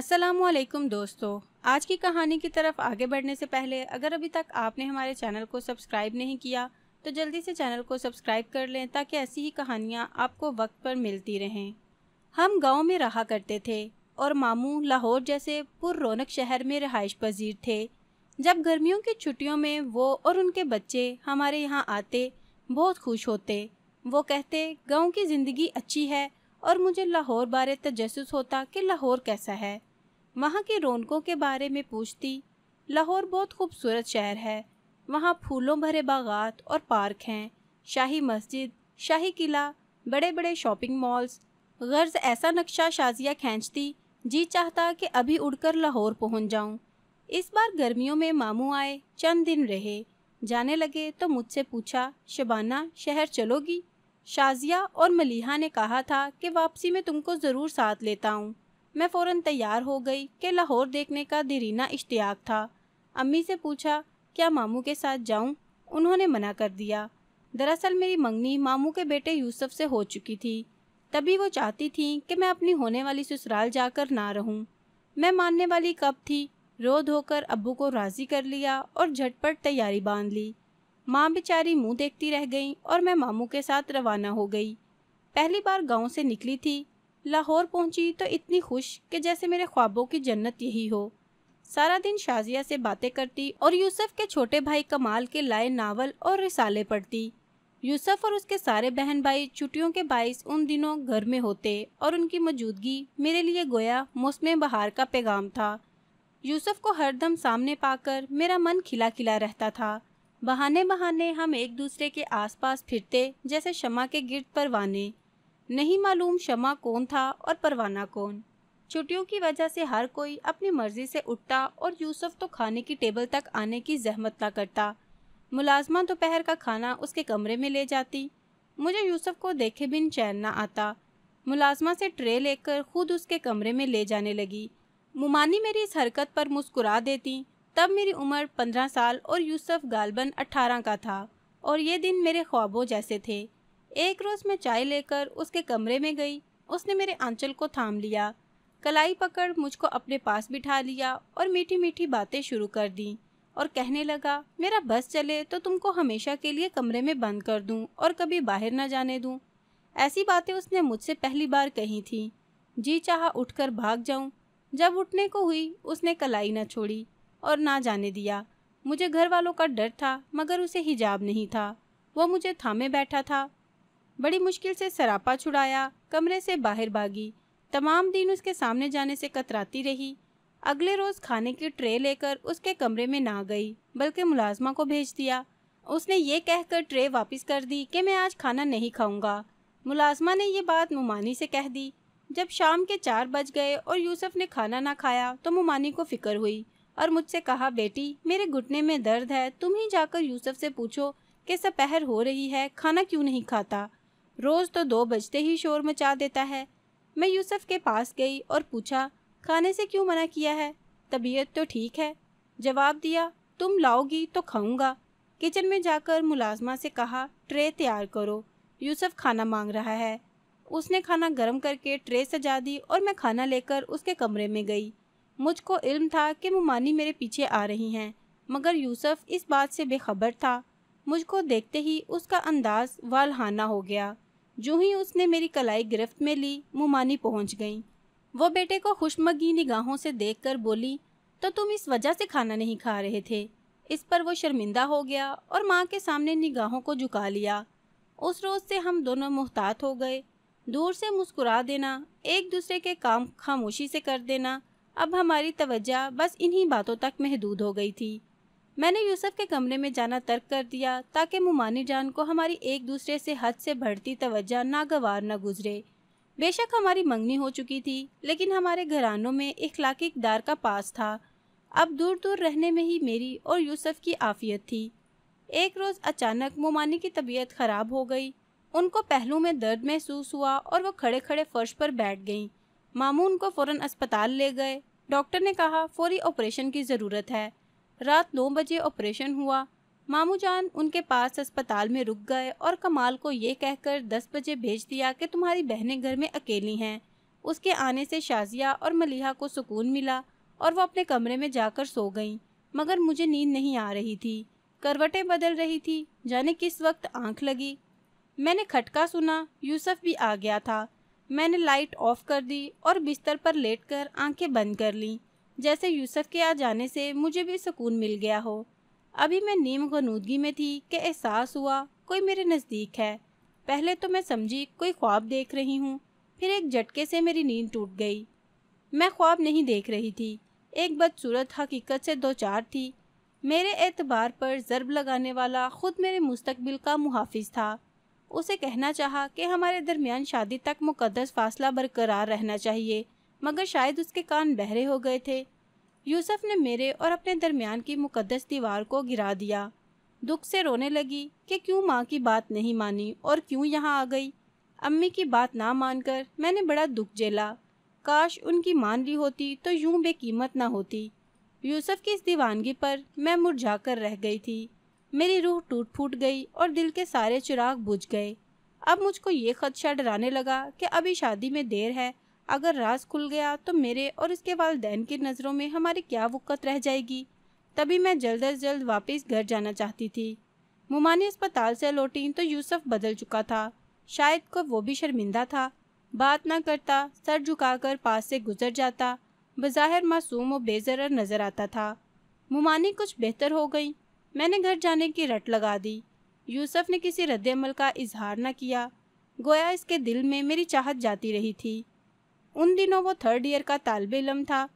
असलम दोस्तों आज की कहानी की तरफ आगे बढ़ने से पहले अगर अभी तक आपने हमारे चैनल को सब्सक्राइब नहीं किया तो जल्दी से चैनल को सब्सक्राइब कर लें ताकि ऐसी ही कहानियाँ आपको वक्त पर मिलती रहें हम गांव में रहा करते थे और मामू लाहौर जैसे पुर रौनक शहर में रहाइश पजीर थे जब गर्मियों की छुट्टियों में वो और उनके बच्चे हमारे यहाँ आते बहुत खुश होते वो कहते गांव की ज़िंदगी अच्छी है और मुझे लाहौर बारे तजस होता कि लाहौर कैसा है वहाँ के रौनकों के बारे में पूछती लाहौर बहुत खूबसूरत शहर है वहाँ फूलों भरे बागात और पार्क हैं शाही मस्जिद शाही किला बड़े बड़े शॉपिंग मॉल्स गर्ज ऐसा नक्शा शाजिया खींचती जी चाहता कि अभी उड़कर लाहौर पहुँच जाऊँ इस बार गर्मियों में मामू आए चंद दिन रहे जाने लगे तो मुझसे पूछा शबाना शहर चलोगी शाजिया और मलिहा ने कहा था कि वापसी में तुमको ज़रूर साथ लेता हूँ मैं फ़ौरन तैयार हो गई कि लाहौर देखने का दरीना इश्तियाक था अम्मी से पूछा क्या मामू के साथ जाऊं? उन्होंने मना कर दिया दरअसल मेरी मंगनी मामू के बेटे यूसुफ से हो चुकी थी तभी वो चाहती थी कि मैं अपनी होने वाली ससुराल जाकर ना रहूं। मैं मानने वाली कब थी रो धोकर अब्बू को राज़ी कर लिया और झटपट तैयारी बांध ली माँ बेचारी मुँह देखती रह गई और मैं मामू के साथ रवाना हो गई पहली बार गाँव से निकली थी लाहौर पहुंची तो इतनी खुश कि जैसे मेरे ख्वाबों की जन्नत यही हो सारा दिन शाजिया से बातें करती और यूसुफ के छोटे भाई कमाल के लाए नावल और रिसाले पढ़ती यूसुफ और उसके सारे बहन भाई छुट्टियों के बायस उन दिनों घर में होते और उनकी मौजूदगी मेरे लिए गोया मौसम बहार का पैगाम था यूसुफ को हरदम सामने पाकर मेरा मन खिला खिला रहता था बहाने बहाने हम एक दूसरे के आसपास फिरते जैसे शमा के गिरद परवाने नहीं मालूम शमा कौन था और परवाना कौन छुट्टियों की वजह से हर कोई अपनी मर्जी से उठता और यूसुफ तो खाने की टेबल तक आने की जहमत ना करता मुलाजमा दोपहर का खाना उसके कमरे में ले जाती मुझे यूसुफ को देखे बिन चैन ना आता मुलाजमा से ट्रे लेकर खुद उसके कमरे में ले जाने लगी मुमानी मेरी इस हरकत पर मुस्कुरा देती तब मेरी उम्र पंद्रह साल और यूसुफ गालबन अट्ठारह का था और ये दिन मेरे ख्वाबों जैसे थे एक रोज मैं चाय लेकर उसके कमरे में गई उसने मेरे आंचल को थाम लिया कलाई पकड़ मुझको अपने पास बिठा लिया और मीठी मीठी बातें शुरू कर दी और कहने लगा मेरा बस चले तो तुमको हमेशा के लिए कमरे में बंद कर दूं और कभी बाहर न जाने दूं ऐसी बातें उसने मुझसे पहली बार कही थी जी चाह उठ भाग जाऊं जब उठने को हुई उसने कलाई ना छोड़ी और ना जाने दिया मुझे घर वालों का डर था मगर उसे हिजाब नहीं था वो मुझे थामे बैठा था बड़ी मुश्किल से सरापा छुड़ाया कमरे से बाहर भागी तमाम दिन उसके सामने जाने से कतराती रही अगले रोज खाने की ट्रे लेकर उसके कमरे में ना गई बल्कि मुलाजमा को भेज दिया उसने ये कहकर ट्रे वापस कर दी कि मैं आज खाना नहीं खाऊंगा मुलाजमा ने यह बात मुमानी से कह दी जब शाम के चार बज गए और यूसुफ ने खाना ना खाया तो मुमानी को फिक्र हुई और मुझसे कहा बेटी मेरे घुटने में दर्द है तुम ही जाकर यूसुफ से पूछो कि सपहर हो रही है खाना क्यों नहीं खाता रोज़ तो दो बजते ही शोर मचा देता है मैं यूसुफ के पास गई और पूछा खाने से क्यों मना किया है तबीयत तो ठीक है जवाब दिया तुम लाओगी तो खाऊंगा किचन में जाकर मुलाजमा से कहा ट्रे तैयार करो यूसुफ खाना मांग रहा है उसने खाना गर्म करके ट्रे सजा दी और मैं खाना लेकर उसके कमरे में गई मुझको इल्म था कि मुमानी मेरे पीछे आ रही हैं मगर यूसुफ इस बात से बेखबर था मुझको देखते ही उसका अंदाज वालहाना हो गया जो ही उसने मेरी कलाई गिरफ्त में ली मुमानी पहुंच गई वो बेटे को खुशमगी निगाहों से देखकर बोली तो तुम इस वजह से खाना नहीं खा रहे थे इस पर वो शर्मिंदा हो गया और माँ के सामने निगाहों को झुका लिया उस रोज़ से हम दोनों मुहतात हो गए दूर से मुस्कुरा देना एक दूसरे के काम खामोशी से कर देना अब हमारी तवज्जा बस इन्हीं बातों तक महदूद हो गई थी मैंने यूसुफ के कमरे में जाना तर्क कर दिया ताकि मुमानी जान को हमारी एक दूसरे से हद से बढ़ती तवज्जा नागवार न गुजरे बेशक हमारी मंगनी हो चुकी थी लेकिन हमारे घरानों में इखलाकी इकदार का पास था अब दूर दूर रहने में ही मेरी और यूसुफ की आफियत थी एक रोज़ अचानक मुमानी की तबीयत ख़राब हो गई उनको पहलू में दर्द महसूस हुआ और वो खड़े खड़े फर्श पर बैठ गईं मामू उनको फ़ौर अस्पताल ले गए डॉक्टर ने कहा फौरी ऑपरेशन की ज़रूरत है रात नौ बजे ऑपरेशन हुआ मामू जान उनके पास अस्पताल में रुक गए और कमाल को ये कहकर दस बजे भेज दिया कि तुम्हारी बहनें घर में अकेली हैं उसके आने से शाजिया और मलिहा को सुकून मिला और वो अपने कमरे में जाकर सो गईं मगर मुझे नींद नहीं आ रही थी करवटें बदल रही थी जाने किस वक्त आंख लगी मैंने खटका सुना यूसुफ भी आ गया था मैंने लाइट ऑफ कर दी और बिस्तर पर लेटकर आंखें बंद कर लीं जैसे यूसुफ के आ जाने से मुझे भी सुकून मिल गया हो अभी मैं नीम गनूदगी में थी कि एहसास हुआ कोई मेरे नज़दीक है पहले तो मैं समझी कोई ख्वाब देख रही हूँ फिर एक झटके से मेरी नींद टूट गई मैं ख्वाब नहीं देख रही थी एक बदसूरत हकीकत से दो चार थी मेरे एतबार पर ज़रब लगाने वाला ख़ुद मेरे मुस्तबिल का मुहाफ़ था उसे कहना चाहा कि हमारे दरमियान शादी तक मुकदस फासला बरकरार रहना चाहिए मगर शायद उसके कान बहरे हो गए थे यूसुफ ने मेरे और अपने दरमियान की मुक़दस दीवार को गिरा दिया दुख से रोने लगी कि क्यों माँ की बात नहीं मानी और क्यों यहाँ आ गई अम्मी की बात ना मानकर मैंने बड़ा दुख झेला काश उनकी मान ली होती तो यूं बेकीमत ना होती यूसुफ की इस दीवानगी पर मैं मुरझा कर रह गई थी मेरी रूह टूट फूट गई और दिल के सारे चिराग बुझ गए अब मुझको ये खदशा डराने लगा कि अभी शादी में देर है अगर राज खुल गया तो मेरे और उसके वालदेन की नज़रों में हमारी क्या वक़्त रह जाएगी तभी मैं जल्द अज जल्द वापस घर जाना चाहती थी मुमानी अस्पताल से लौटी तो यूसुफ बदल चुका था शायद को वो भी शर्मिंदा था बात ना करता सर झुकाकर पास से गुजर जाता बज़ाहिर मासूम और बेजर नज़र आता था मुमानी कुछ बेहतर हो गई मैंने घर जाने की रट लगा दी यूसुफ ने किसी रद्दमल का इजहार न किया गोया इसके दिल में मेरी चाहत जाती रही थी उन दिनों वो थर्ड ईयर का तालब इलम था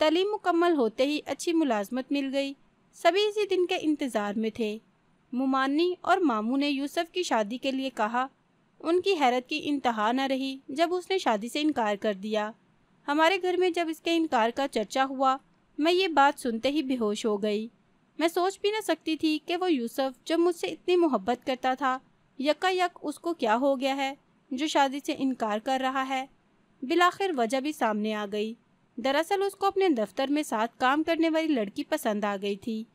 तलीम मुकम्मल होते ही अच्छी मुलाजमत मिल गई सभी इसी दिन के इंतज़ार में थे मुमानी और मामू ने यूसुफ की शादी के लिए कहा उनकी हैरत की इंतहा न रही जब उसने शादी से इनकार कर दिया हमारे घर में जब इसके इनकार का चर्चा हुआ मैं ये बात सुनते ही बेहोश हो गई मैं सोच भी ना सकती थी कि वो यूसुफ जो मुझसे इतनी मोहब्बत करता था यका यक उसको क्या हो गया है जो शादी से इनकार कर रहा है बिलाखिर वजह भी सामने आ गई दरअसल उसको अपने दफ्तर में साथ काम करने वाली लड़की पसंद आ गई थी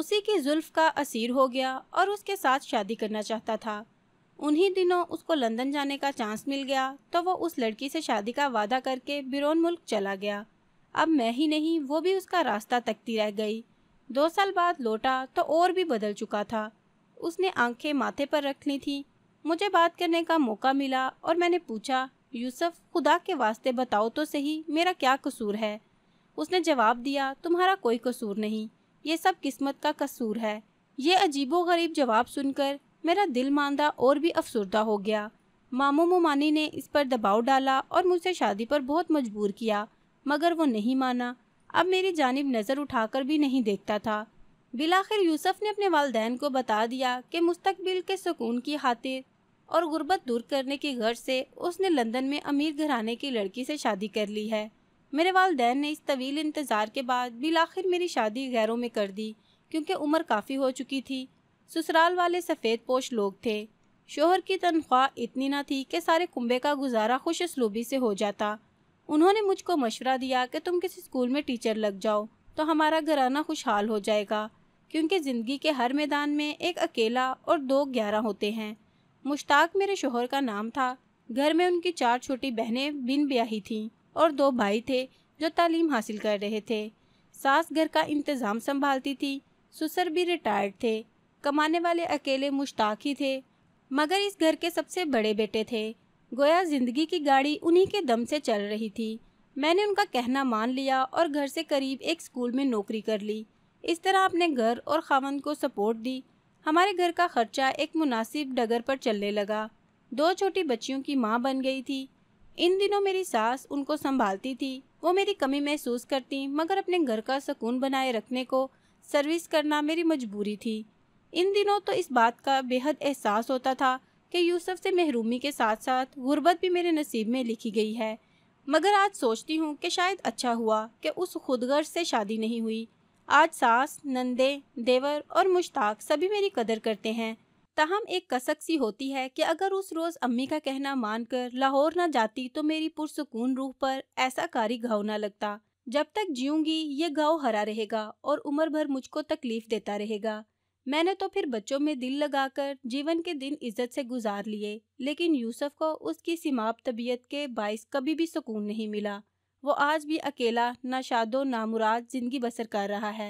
उसी की जुल्फ का असीर हो गया और उसके साथ शादी करना चाहता था उन्हीं दिनों उसको लंदन जाने का चांस मिल गया तो वो उस लड़की से शादी का वादा करके बिरोन मुल्क चला गया अब मैं ही नहीं वो भी उसका रास्ता तकती रह गई दो साल बाद लौटा तो और भी बदल चुका था उसने आंखें माथे पर रख ली थी मुझे बात करने का मौका मिला और मैंने पूछा यूसुफ खुदा के वास्ते बताओ तो सही मेरा क्या कसूर है उसने जवाब दिया तुम्हारा कोई कसूर नहीं ये सब किस्मत का कसूर है ये अजीबो गरीब जवाब सुनकर मेरा दिल मांदा और भी अफसरदा हो गया मामो मोमानी ने इस पर दबाव डाला और मुझसे शादी पर बहुत मजबूर किया मगर वो नहीं माना अब मेरी जानब नज़र उठाकर भी नहीं देखता था बिलाखिर यूसुफ ने अपने वालदेन को बता दिया कि मुस्तबिल के सुकून की खातिर और गुर्बत दूर करने की गर्ज से उसने लंदन में अमीर घराने की लड़की से शादी कर ली है मेरे वालदेन ने इस तवील इंतज़ार के बाद बिलाखिर मेरी शादी गैरों में कर दी क्योंकि उम्र काफ़ी हो चुकी थी ससुराल वाले सफ़ेद पोश लोग थे शोहर की तनख्वाह इतनी ना थी कि सारे कुंबे का गुजारा खुश असलूबी से हो जाता उन्होंने मुझको मशवरा दिया कि तुम किसी स्कूल में टीचर लग जाओ तो हमारा घराना खुशहाल हो जाएगा क्योंकि ज़िंदगी के हर मैदान में एक अकेला और दो ग्यारह होते हैं मुश्ताक मेरे शोहर का नाम था घर में उनकी चार छोटी बहनें बिन ब्याही थीं और दो भाई थे जो तालीम हासिल कर रहे थे सास घर का इंतज़ाम संभालती थी सुसर भी रिटायर्ड थे कमाने वाले अकेले मुश्ताक ही थे मगर इस घर के सबसे बड़े बेटे थे गोया जिंदगी की गाड़ी उन्हीं के दम से चल रही थी मैंने उनका कहना मान लिया और घर से करीब एक स्कूल में नौकरी कर ली इस तरह अपने घर और खावन को सपोर्ट दी हमारे घर का खर्चा एक मुनासिब डगर पर चलने लगा दो छोटी बच्चियों की माँ बन गई थी इन दिनों मेरी सास उनको संभालती थी वो मेरी कमी महसूस करती मगर अपने घर का सुकून बनाए रखने को सर्विस करना मेरी मजबूरी थी इन दिनों तो इस बात का बेहद एहसास होता था कि यूसुफ से महरूमी के साथ साथ गुर्बत भी मेरे नसीब में लिखी गई है मगर आज सोचती हूँ कि शायद अच्छा हुआ कि उस खुदगर्ज से शादी नहीं हुई आज सास नंदे देवर और मुश्ताक सभी मेरी कदर करते हैं ताहम एक कसक सी होती है कि अगर उस रोज अम्मी का कहना मानकर लाहौर न जाती तो मेरी पुरसकून रूह पर ऐसा कारी घाव न लगता जब तक जीऊंगी ये घाव हरा रहेगा और उम्र भर मुझको तकलीफ देता रहेगा मैंने तो फिर बच्चों में दिल लगाकर जीवन के दिन इज्जत से गुजार लिए लेकिन यूसुफ को उसकी सीमाप तबीयत के बायस कभी भी सुकून नहीं मिला वो आज भी अकेला नाशादो नामुराद ज़िंदगी बसर कर रहा है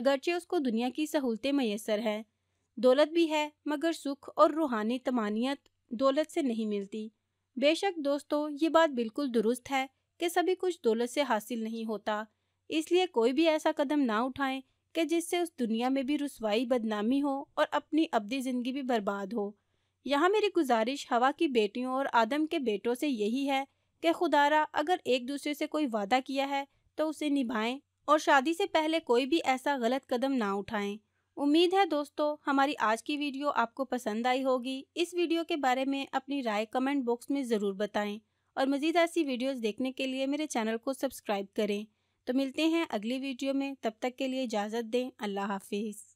अगरचे उसको दुनिया की सहूलतें मैसर हैं दौलत भी है मगर सुख और रूहानी तमानियत दौलत से नहीं मिलती बेशक दोस्तों ये बात बिल्कुल दुरुस्त है कि सभी कुछ दौलत से हासिल नहीं होता इसलिए कोई भी ऐसा कदम ना उठाएं कि जिससे उस दुनिया में भी रसवाई बदनामी हो और अपनी अबदी ज़िंदगी भी बर्बाद हो यहाँ मेरी गुजारिश हवा की बेटियों और आदम के बेटों से यही है कि खुदारा अगर एक दूसरे से कोई वादा किया है तो उसे निभाएं और शादी से पहले कोई भी ऐसा गलत कदम ना उठाएं उम्मीद है दोस्तों हमारी आज की वीडियो आपको पसंद आई होगी इस वीडियो के बारे में अपनी राय कमेंट बॉक्स में ज़रूर बताएं और मज़ीद ऐसी वीडियोस देखने के लिए मेरे चैनल को सब्सक्राइब करें तो मिलते हैं अगली वीडियो में तब तक के लिए इजाज़त दें अल्लाह हाफिज़